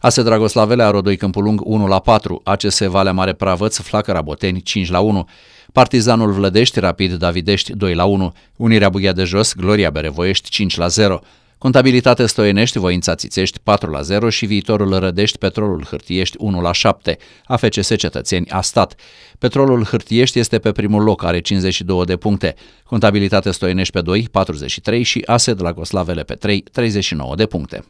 AS Dragoslavele a Arodoi Câmpulung 1 la 4, ACS Valea Mare Pravăț Flacăra Boteni 5 la 1, Partizanul Vlădești Rapid Davidești 2 la 1, Unirea Bughea de Jos Gloria Berevoiești 5 la 0, Contabilitate Stoienești, Voința Țițești 4 la 0 și Viitorul Rădești, Petrolul Hârtiești 1 la 7. AFCS Cetățeni a stat. Petrolul Hârtiești este pe primul loc, are 52 de puncte. Contabilitate Stoienești pe 2, 43 și ASE Dragoslavele pe 3, 39 de puncte.